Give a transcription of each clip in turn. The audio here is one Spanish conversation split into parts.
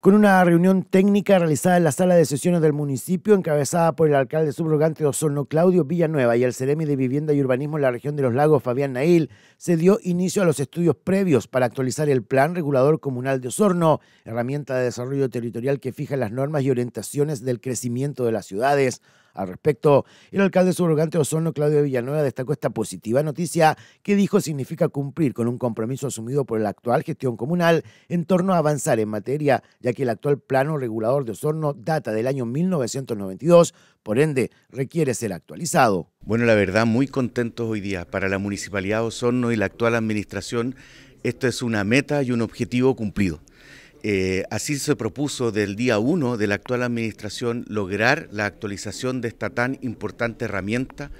con una reunión técnica realizada en la sala de sesiones del municipio, encabezada por el alcalde subrogante de Osorno, Claudio Villanueva, y el Ceremi de Vivienda y Urbanismo en la región de los lagos, Fabián Nail, se dio inicio a los estudios previos para actualizar el Plan Regulador Comunal de Osorno, herramienta de desarrollo territorial que fija las normas y orientaciones del crecimiento de las ciudades. Al respecto, el alcalde subrogante Osorno, Claudio Villanueva, destacó esta positiva noticia que dijo significa cumplir con un compromiso asumido por la actual gestión comunal en torno a avanzar en materia, ya que el actual plano regulador de Osorno data del año 1992, por ende requiere ser actualizado. Bueno, la verdad, muy contentos hoy día para la Municipalidad de Osorno y la actual administración. Esto es una meta y un objetivo cumplido. Eh, así se propuso del día 1 de la actual administración lograr la actualización de esta tan importante herramienta.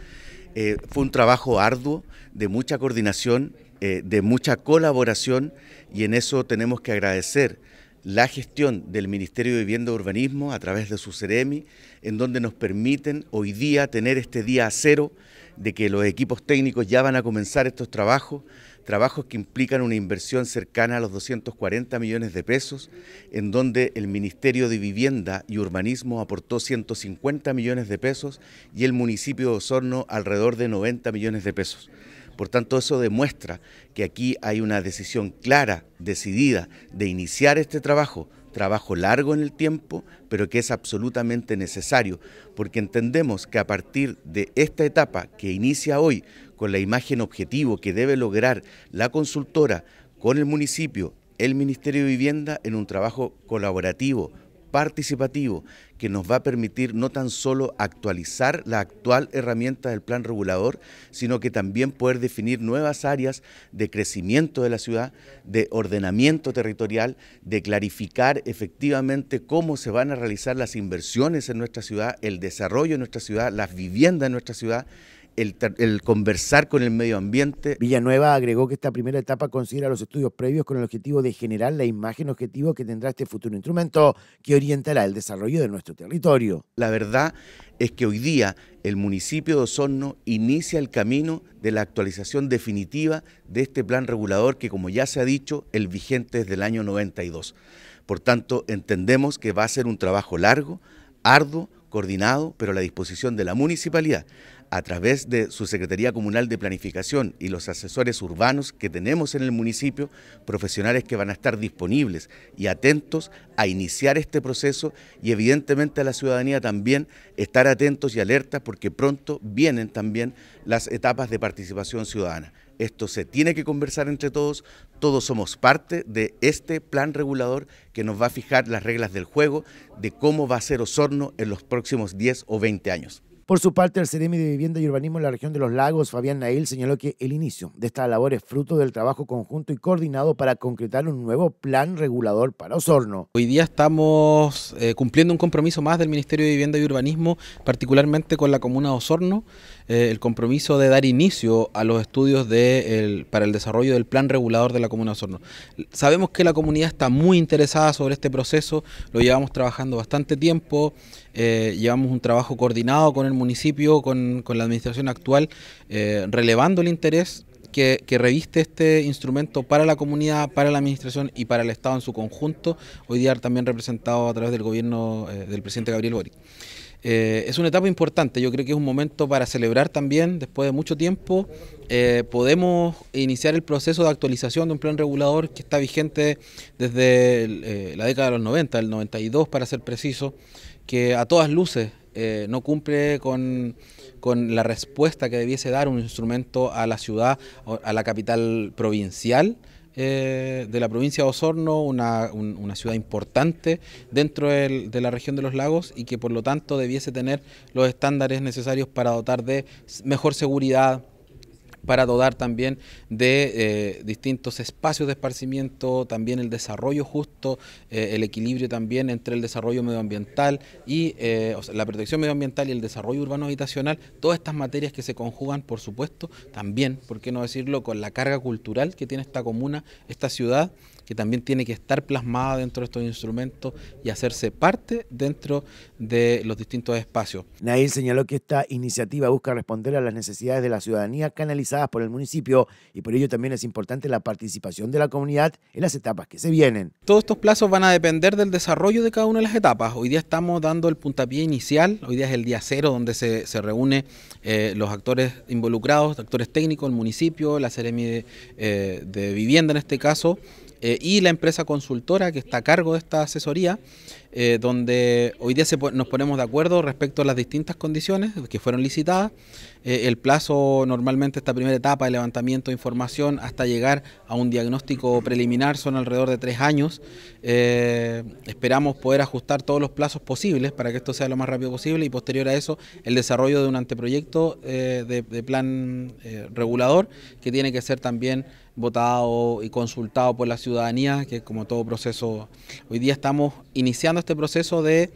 Eh, fue un trabajo arduo, de mucha coordinación, eh, de mucha colaboración y en eso tenemos que agradecer la gestión del Ministerio de Vivienda y Urbanismo a través de su CEREMI, en donde nos permiten hoy día tener este día cero de que los equipos técnicos ya van a comenzar estos trabajos, trabajos que implican una inversión cercana a los 240 millones de pesos, en donde el Ministerio de Vivienda y Urbanismo aportó 150 millones de pesos y el municipio de Osorno alrededor de 90 millones de pesos. Por tanto, eso demuestra que aquí hay una decisión clara, decidida, de iniciar este trabajo trabajo largo en el tiempo, pero que es absolutamente necesario, porque entendemos que a partir de esta etapa que inicia hoy con la imagen objetivo que debe lograr la consultora con el municipio, el Ministerio de Vivienda, en un trabajo colaborativo, participativo que nos va a permitir no tan solo actualizar la actual herramienta del plan regulador, sino que también poder definir nuevas áreas de crecimiento de la ciudad, de ordenamiento territorial, de clarificar efectivamente cómo se van a realizar las inversiones en nuestra ciudad, el desarrollo en nuestra ciudad, las viviendas en nuestra ciudad el, conversar con el medio ambiente. Villanueva agregó que esta primera etapa considera los estudios previos con el objetivo de generar la imagen objetivo que tendrá este futuro instrumento que orientará el desarrollo de nuestro territorio. La verdad es que hoy día el municipio de Osorno inicia el camino de la actualización definitiva de este plan regulador que, como ya se ha dicho, el vigente desde el año 92. Por tanto, entendemos que va a ser un trabajo largo, arduo, coordinado, pero a la disposición de la municipalidad a través de su Secretaría Comunal de Planificación y los asesores urbanos que tenemos en el municipio, profesionales que van a estar disponibles y atentos a iniciar este proceso y evidentemente a la ciudadanía también estar atentos y alertas porque pronto vienen también las etapas de participación ciudadana. Esto se tiene que conversar entre todos, todos somos parte de este plan regulador que nos va a fijar las reglas del juego de cómo va a ser Osorno en los próximos 10 o 20 años. Por su parte, el Ceremi de Vivienda y Urbanismo en la región de los lagos, Fabián Nail, señaló que el inicio de esta labor es fruto del trabajo conjunto y coordinado para concretar un nuevo plan regulador para Osorno. Hoy día estamos eh, cumpliendo un compromiso más del Ministerio de Vivienda y Urbanismo, particularmente con la comuna de Osorno, eh, el compromiso de dar inicio a los estudios para el desarrollo del plan regulador de la comuna de Osorno. Sabemos que la comunidad está muy interesada sobre este proceso, lo llevamos trabajando bastante tiempo, eh, llevamos un trabajo coordinado con el municipio, con, la administración actual, eh, relevando el interés que, reviste este instrumento para la comunidad, para la administración y para el Estado en su conjunto, hoy día también representado a través del gobierno del presidente Gabriel Boric. Eh, es una etapa importante, yo creo que es un momento para celebrar también, después de mucho tiempo, eh, podemos iniciar el proceso de actualización de un plan regulador que está vigente desde eh, la década de los 90, el 92 para ser preciso, que a todas luces no cumple con, con la respuesta que debiese dar un instrumento a la ciudad, a la capital provincial, eh, de la provincia de Osorno, una, ciudad importante dentro de la región de los lagos y que por lo tanto debiese tener los estándares necesarios para dotar de mejor seguridad, para dotar también de eh, distintos espacios de esparcimiento, también el desarrollo justo, eh, el equilibrio también entre el desarrollo medioambiental y eh, la protección medioambiental y el desarrollo urbano habitacional, todas estas materias que se conjugan, por supuesto, también, por qué no decirlo, con la carga cultural que tiene esta comuna, esta ciudad que también tiene que estar plasmada dentro de estos instrumentos y hacerse parte dentro de los distintos espacios. Nail señaló que esta iniciativa busca responder a las necesidades de la ciudadanía canalizadas por el municipio y por ello también es importante la participación de la comunidad en las etapas que se vienen. Todos estos plazos van a depender del desarrollo de cada una de las etapas. Hoy día estamos dando el puntapié inicial, hoy día es el día cero donde se, se reúne eh, los actores involucrados, actores técnicos, el municipio, la Seremi de eh, Vivienda en este caso, eh, y la empresa consultora que está a cargo de esta asesoría eh, donde hoy día nos ponemos de acuerdo respecto a las distintas condiciones que fueron licitadas. Eh, el plazo normalmente, esta primera etapa de levantamiento de información hasta llegar a un diagnóstico preliminar son alrededor de tres años. Eh, esperamos poder ajustar todos los plazos posibles para que esto sea lo más rápido posible y posterior a eso el desarrollo de un anteproyecto de, plan regulador que tiene que ser también votado y consultado por la ciudadanía, que como todo proceso, hoy día estamos iniciando este proceso de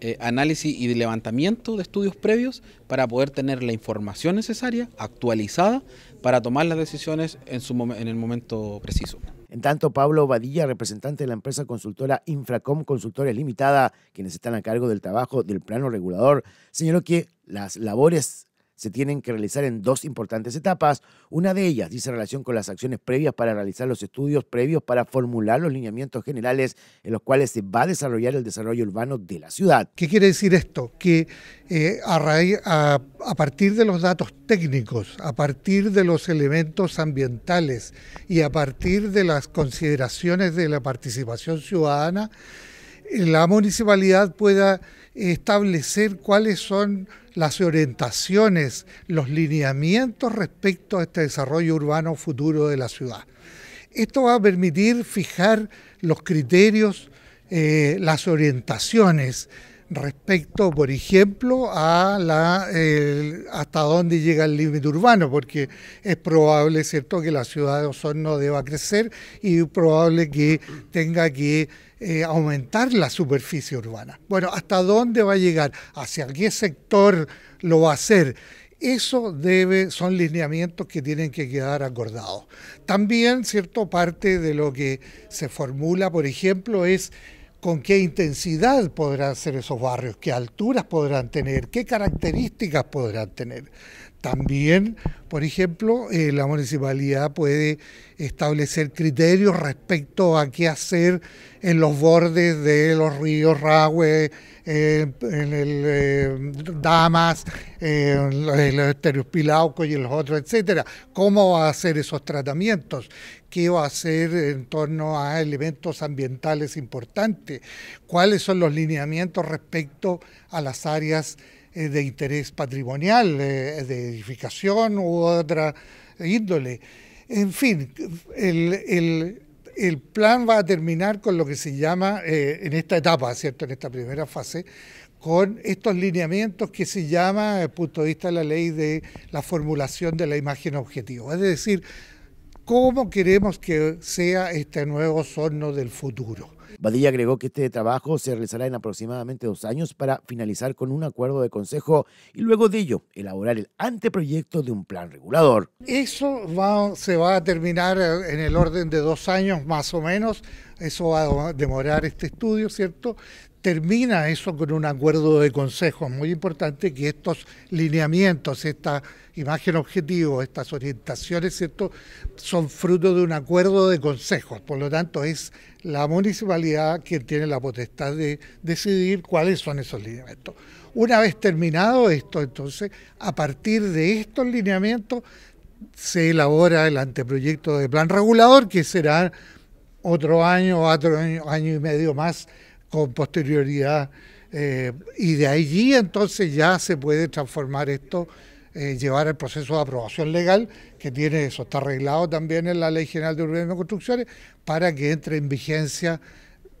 eh, análisis y de levantamiento de estudios previos para poder tener la información necesaria, actualizada, para tomar las decisiones en, su en el momento preciso. En tanto, Pablo Badilla, representante de la empresa consultora Infracom Consultores Limitada, quienes están a cargo del trabajo del plano regulador, señaló que las labores se tienen que realizar en dos importantes etapas. Una de ellas dice relación con las acciones previas para realizar los estudios previos para formular los lineamientos generales en los cuales se va a desarrollar el desarrollo urbano de la ciudad. ¿Qué quiere decir esto? Que eh, a partir de los datos técnicos, a partir de los elementos ambientales y a partir de las consideraciones de la participación ciudadana, la municipalidad pueda establecer cuáles son las orientaciones, los lineamientos respecto a este desarrollo urbano futuro de la ciudad. Esto va a permitir fijar los criterios, eh, las orientaciones, respecto, por ejemplo, a la hasta dónde llega el límite urbano, porque es probable, ¿cierto?, que la ciudad de Osorno deba crecer y probable que tenga que eh, aumentar la superficie urbana. Bueno, ¿hasta dónde va a llegar? ¿Hacia qué sector lo va a hacer? Eso debe, son lineamientos que tienen que quedar acordados. También, cierto, parte de lo que se formula, por ejemplo, es con qué intensidad podrán ser esos barrios, qué alturas podrán tener, qué características podrán tener. También, por ejemplo, eh, la municipalidad puede establecer criterios respecto a qué hacer en los bordes de los ríos Ragüe, eh, en el eh, Damas, en los, en Pilauco y en los otros, etcétera. ¿Cómo va a hacer esos tratamientos? ¿Qué va a hacer en torno a elementos ambientales importantes? ¿Cuáles son los lineamientos respecto a las áreas? Eh, de interés patrimonial, eh, de edificación u otra índole. En fin, el, plan va a terminar con lo que se llama, eh, en esta etapa, ¿cierto? En esta primera fase, con estos lineamientos que se llama, desde el punto de vista de la ley, de la formulación de la imagen objetiva. Es decir, cómo queremos que sea este nuevo sorno del futuro. Badilla agregó que este trabajo se realizará en aproximadamente dos años para finalizar con un acuerdo de consejo y luego de ello elaborar el anteproyecto de un plan regulador. Eso va, se va a terminar eh, en el orden de dos años más o menos. Eso va a demorar este estudio, ¿cierto? termina eso con un acuerdo de consejo. Muy importante que estos lineamientos, esta imagen objetivo, estas orientaciones, ¿cierto?, son fruto de un acuerdo de consejos. Por lo tanto, es la municipalidad quien tiene la potestad de decidir cuáles son esos lineamientos. Una vez terminado esto, entonces, a partir de estos lineamientos se elabora el anteproyecto de plan regulador, que será otro año, otro año, y medio más con posterioridad. Eh, y de allí entonces ya se puede transformar esto eh, llevar el proceso de aprobación legal, que tiene eso, está arreglado también en la Ley General de Urbanismo y Construcciones, para que entre en vigencia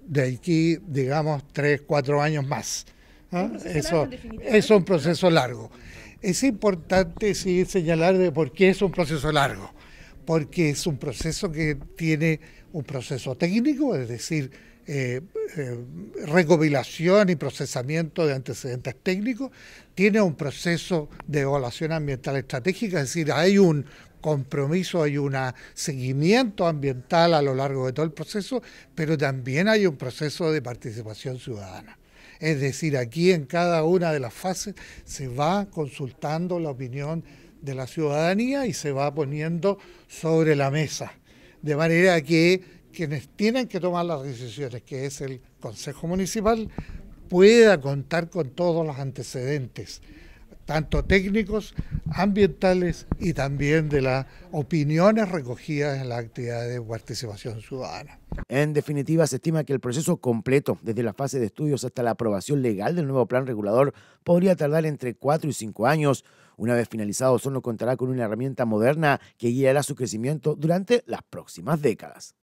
de aquí, digamos, tres, cuatro años más. ¿Ah? Eso es un proceso largo. Es importante sí, señalar de por qué es un proceso largo, porque es un proceso que tiene un proceso técnico, es decir, eh, eh, recopilación y procesamiento de antecedentes técnicos, tiene un proceso de evaluación ambiental estratégica, es decir, hay un compromiso, hay un seguimiento ambiental a lo largo de todo el proceso, pero también hay un proceso de participación ciudadana. Es decir, aquí en cada una de las fases se va consultando la opinión de la ciudadanía y se va poniendo sobre la mesa. De manera que quienes tienen que tomar las decisiones, que es el Consejo Municipal, pueda contar con todos los antecedentes, tanto técnicos, ambientales y también de las opiniones recogidas en la actividad de participación ciudadana. En definitiva, se estima que el proceso completo, desde la fase de estudios hasta la aprobación legal del nuevo plan regulador, podría tardar entre cuatro y cinco años. Una vez finalizado, solo contará con una herramienta moderna que guiará su crecimiento durante las próximas décadas.